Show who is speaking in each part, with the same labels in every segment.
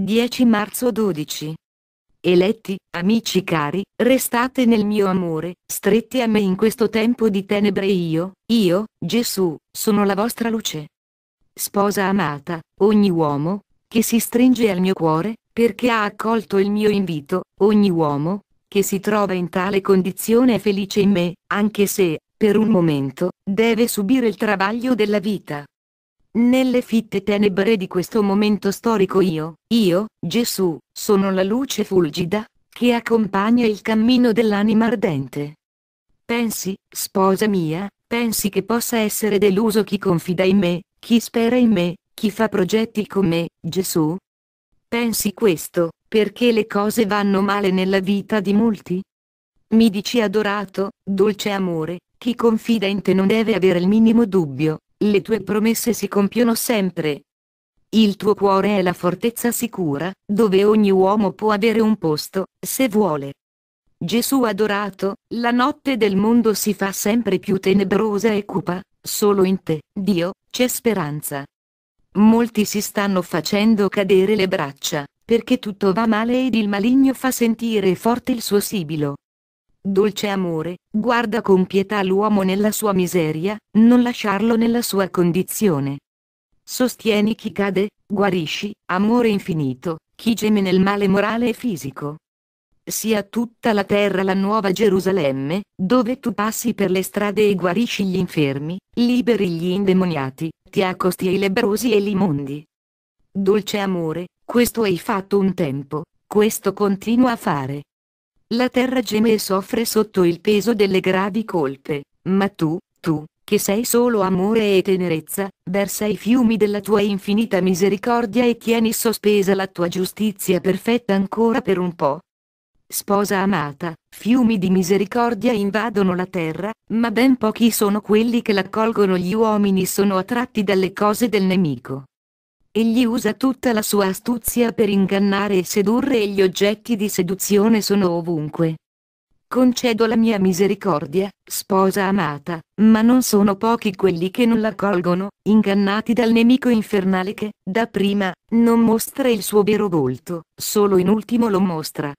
Speaker 1: 10 marzo 12. Eletti, amici cari, restate nel mio amore, stretti a me in questo tempo di tenebre io, io, Gesù, sono la vostra luce. Sposa amata, ogni uomo, che si stringe al mio cuore, perché ha accolto il mio invito, ogni uomo, che si trova in tale condizione è felice in me, anche se, per un momento, deve subire il travaglio della vita. Nelle fitte tenebre di questo momento storico io, io, Gesù, sono la luce fulgida, che accompagna il cammino dell'anima ardente. Pensi, sposa mia, pensi che possa essere deluso chi confida in me, chi spera in me, chi fa progetti con me, Gesù? Pensi questo, perché le cose vanno male nella vita di molti? Mi dici adorato, dolce amore, chi confida in te non deve avere il minimo dubbio, le tue promesse si compiono sempre. Il tuo cuore è la fortezza sicura, dove ogni uomo può avere un posto, se vuole. Gesù adorato, la notte del mondo si fa sempre più tenebrosa e cupa, solo in te, Dio, c'è speranza. Molti si stanno facendo cadere le braccia, perché tutto va male ed il maligno fa sentire forte il suo sibilo. Dolce amore, guarda con pietà l'uomo nella sua miseria, non lasciarlo nella sua condizione. Sostieni chi cade, guarisci, amore infinito, chi geme nel male morale e fisico. Sia tutta la terra la nuova Gerusalemme, dove tu passi per le strade e guarisci gli infermi, liberi gli indemoniati, ti accosti ai lebrosi e gli immondi. Dolce amore, questo hai fatto un tempo, questo continua a fare. La terra geme e soffre sotto il peso delle gravi colpe, ma tu, tu, che sei solo amore e tenerezza, versa i fiumi della tua infinita misericordia e tieni sospesa la tua giustizia perfetta ancora per un po'. Sposa amata, fiumi di misericordia invadono la terra, ma ben pochi sono quelli che l'accolgono gli uomini sono attratti dalle cose del nemico. Egli usa tutta la sua astuzia per ingannare e sedurre e gli oggetti di seduzione sono ovunque. Concedo la mia misericordia, sposa amata, ma non sono pochi quelli che non la colgono, ingannati dal nemico infernale che, da prima, non mostra il suo vero volto, solo in ultimo lo mostra.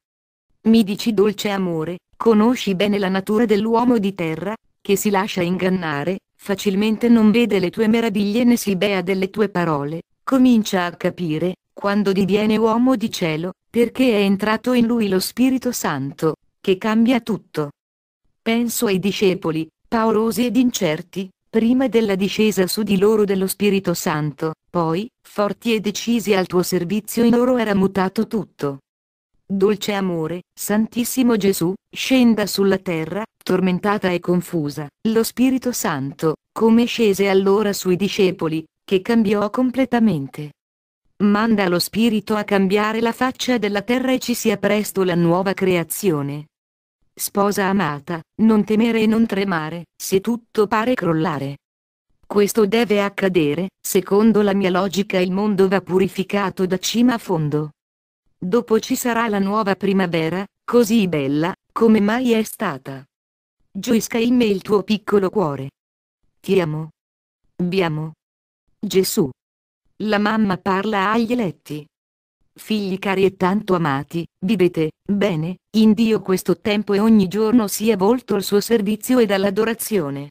Speaker 1: Mi dici dolce amore, conosci bene la natura dell'uomo di terra, che si lascia ingannare, facilmente non vede le tue meraviglie né si bea delle tue parole, comincia a capire, quando diviene uomo di cielo, perché è entrato in lui lo Spirito Santo, che cambia tutto. Penso ai discepoli, paurosi ed incerti, prima della discesa su di loro dello Spirito Santo, poi, forti e decisi al tuo servizio in loro era mutato tutto. Dolce amore, Santissimo Gesù, scenda sulla terra, tormentata e confusa, lo Spirito Santo, come scese allora sui discepoli, che cambiò completamente. Manda lo Spirito a cambiare la faccia della terra e ci sia presto la nuova creazione. Sposa amata, non temere e non tremare, se tutto pare crollare. Questo deve accadere, secondo la mia logica il mondo va purificato da cima a fondo. Dopo ci sarà la nuova primavera, così bella, come mai è stata. Gioisca in me il tuo piccolo cuore. Ti amo. Vi amo. Gesù. La mamma parla agli eletti. Figli cari e tanto amati, vivete, bene, in Dio questo tempo e ogni giorno sia volto al suo servizio ed all'adorazione.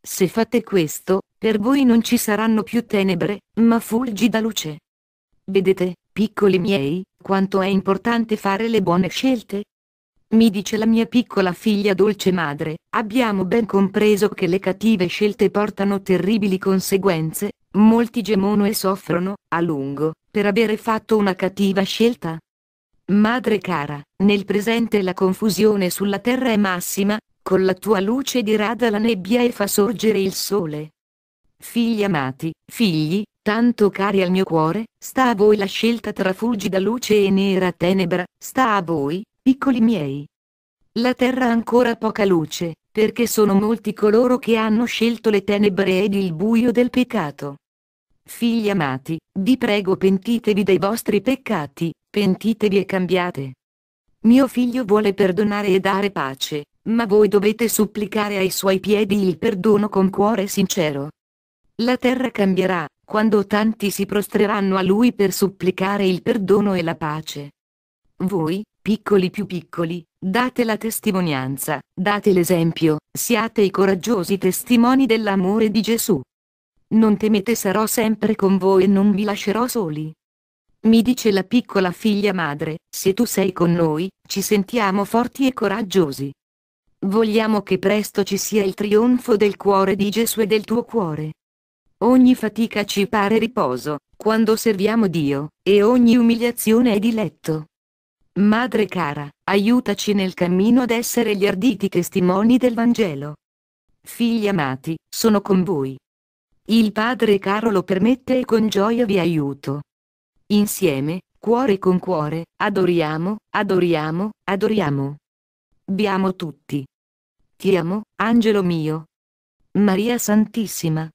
Speaker 1: Se fate questo, per voi non ci saranno più tenebre, ma fulgida luce. Vedete, piccoli miei, quanto è importante fare le buone scelte? Mi dice la mia piccola figlia dolce madre, abbiamo ben compreso che le cattive scelte portano terribili conseguenze, Molti gemono e soffrono, a lungo, per avere fatto una cattiva scelta. Madre cara, nel presente la confusione sulla terra è massima, con la tua luce dirada la nebbia e fa sorgere il sole. Figli amati, figli, tanto cari al mio cuore, sta a voi la scelta tra fulgida luce e nera tenebra, sta a voi, piccoli miei. La terra ha ancora poca luce, perché sono molti coloro che hanno scelto le tenebre ed il buio del peccato. Figli amati, vi prego pentitevi dei vostri peccati, pentitevi e cambiate. Mio figlio vuole perdonare e dare pace, ma voi dovete supplicare ai suoi piedi il perdono con cuore sincero. La terra cambierà, quando tanti si prostreranno a lui per supplicare il perdono e la pace. Voi, piccoli più piccoli, date la testimonianza, date l'esempio, siate i coraggiosi testimoni dell'amore di Gesù. Non temete sarò sempre con voi e non vi lascerò soli. Mi dice la piccola figlia madre, se tu sei con noi, ci sentiamo forti e coraggiosi. Vogliamo che presto ci sia il trionfo del cuore di Gesù e del tuo cuore. Ogni fatica ci pare riposo, quando serviamo Dio, e ogni umiliazione è diletto. Madre cara, aiutaci nel cammino ad essere gli arditi testimoni del Vangelo. Figli amati, sono con voi. Il padre caro lo permette e con gioia vi aiuto. Insieme, cuore con cuore, adoriamo, adoriamo, adoriamo. Biamo tutti. Ti amo, angelo mio. Maria Santissima.